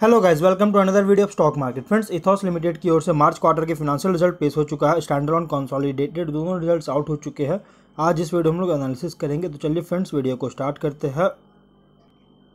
hello guys welcome to another video of stock market friends Ethos limited की ओर से March quarter के financial result पेश हो चुका है स्टैंडर्ड ऑन कॉन्सॉलिडेटेड दोनों रिजल्ट्स आउट हो चुके हैं आज इस वीडियो हम लोग एनालिसिस करेंगे तो चलिए फ्रेंड्स वीडियो को स्टार्ट करते हैं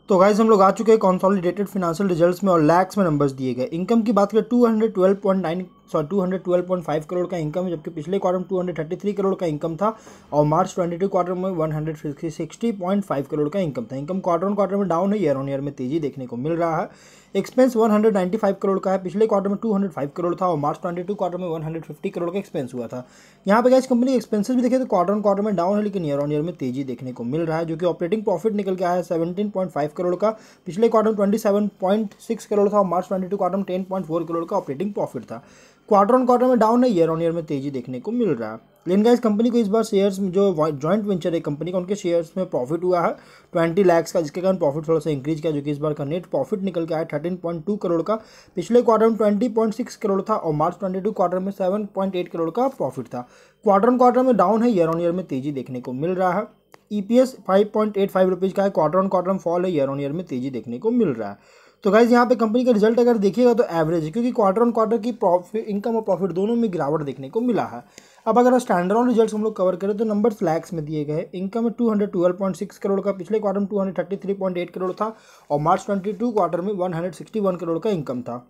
तो गाइज हम लोग आ चुके हैं कॉन्सॉलीडेटेड फिनेंशियल रिजल्ट में और लैक्स में नंबर्स दिए गए इनकम की बात करें two hundred twelve point nine sorry two hundred twelve point five crore का इनकम है जबकि पिछले क्वार्टर में two hundred thirty three crore का इनकम था और मार्च ट्वेंटी टू क्वार्टर में 160.5 सिक्सटी पॉइंट फाइव करोड़ का इनकम था इनकम क्वार्टर ऑन क्वार्टर में डाउन है ईयर ऑन ईयर में तेजी देखने को मिल रहा है एक्सपेंस 195 करोड़ का है पिछले क्वार्टर में 205 करोड़ था और मार्च 22 क्वार्टर में 150 करोड़ का एक्सपेंस हुआ था यहाँ पे गैस कंपनी एक्सपेंसेस भी देखे तो क्वार्टर ऑन क्वार्टर में डाउन है लेकिन ईयर ऑन ईयर में तेजी देखने को मिल रहा है जो कि ऑपरेटिंग प्रॉफिट निकल के आया है 17.5 करोड़ का पिछले क्वार्टर में 27.6 करोड़ था और मार्च ट्वेंटी क्वार्टर में 10.4 करोड़ का ऑपरेटिंग प्रॉफिट था क्वार्टर ऑन क्वार्टर में डाउन है ईयर ऑन ईयर में तेजी देखने को मिल रहा है लेकिन गाइस कंपनी को इस बार शेयर्स में जो जॉइंट वेंचर है कंपनी का उनके शेयर्स में प्रॉफिट हुआ है ट्वेंटी लैक्स का जिसके कारण प्रॉफिट थोड़ा सा इंक्रीज किया जो कि इस बार का नेट प्रॉफिट निकल के आया थर्टीन पॉइंट टू करोड़ का पिछले क्वार्टर में ट्वेंटी पॉइंट सिक्स करोड़ था और मार्च ट्वेंटी टू क्वार्टर में सेवन पॉइंट एट करोड़ का प्रॉफिट था क्वार्टर ऑन क्वार्टर में डाउन है ईयर ऑन ईयर में तेजी देखने को मिल रहा है E P S five point eight five rupees का है क्वार्टर ऑन क्वार्टर में फॉल है ईयर ऑन ईयर में तेजी देखने को मिल रहा है तो गाइज़ यहाँ पे कंपनी का रिजल्ट अगर देखिएगा तो एवरेज है क्योंकि क्वार्टर ऑन क्वार्टर की प्रॉफिट इनकम और प्रॉफिट दोनों में गिरावट देखने को मिला है अब अगर स्टैंडर्ड ऑन रिजल्ट हम लोग कवर करें तो नंबर लैक्स में दिए गए income two hundred twelve point six crore का पिछले क्वार्टर में two hundred thirty three point eight crore था और मार्च ट्वेंटी टू क्वार्टर में one hundred sixty one crore का इनकम था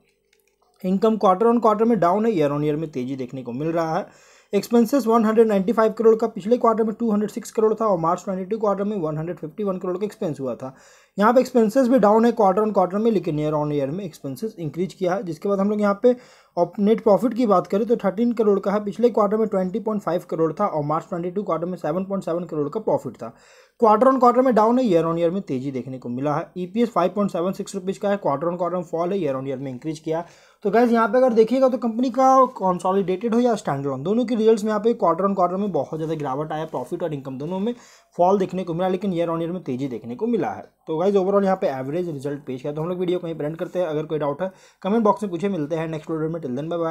इनकम क्वार्टर ऑन क्वार्टर में डाउन है ईयर ऑन ईयर में तेजी देखने को मिल रहा है एक्सपेंसेस 195 करोड़ का पिछले क्वार्टर में 206 करोड़ था और मार्च 22 क्वार्टर में 151 करोड़ का एक्सपेंस हुआ था यहाँ पे एक्सपेंसेस भी डाउन है क्वार्टर ऑन क्वार्टर में लेकिन ईयर ऑन ईयर में एक्सपेंसेस इंक्रीज किया है जिसके बाद हम लोग यहाँ पे नेट प्रॉफिट की बात करें तो थर्टीन करोड़ का है पिछले क्वार्टर में ट्वेंटी पॉइंट फाइव करोड़ था और मार्च ट्वेंटी टू क्वार्टर में सेवन पॉइंट सेवन करोड़ का प्रॉफिट था क्वार्टर ऑन क्वार्टर में डाउन है ईयर ऑन ईयर में तेजी देखने को मिला है E P S five point seven six का है क्वार्टर ऑन क्वार्टर में फॉल है ईयर ऑन ईयर में इंक्रीज किया तो गैस यहाँ पे अगर देखिएगा तो कंपनी का कॉन्सॉलिडेटेड हो या स्टैंड ऑन दोनों के रिजल्ट्स में यहाँ पे क्वार्टर ऑन क्वार्टर में बहुत ज़्यादा गिरावट आया प्रॉफिट और इनकम दोनों में फॉल देखने को मिला लेकिन ईयर ऑन ईयर में तेजी देखने को मिला है तो गाइज ओवरऑल यहाँ पे एवरेज रिजल्ट पेश किया तो हम लोग वीडियो कहीं प्रेंट पर करते हैं अगर कोई डाउट है कमेंट बॉक्स में पूछे मिलते हैं नेक्स्ट वीडियो में टिल दिन बाय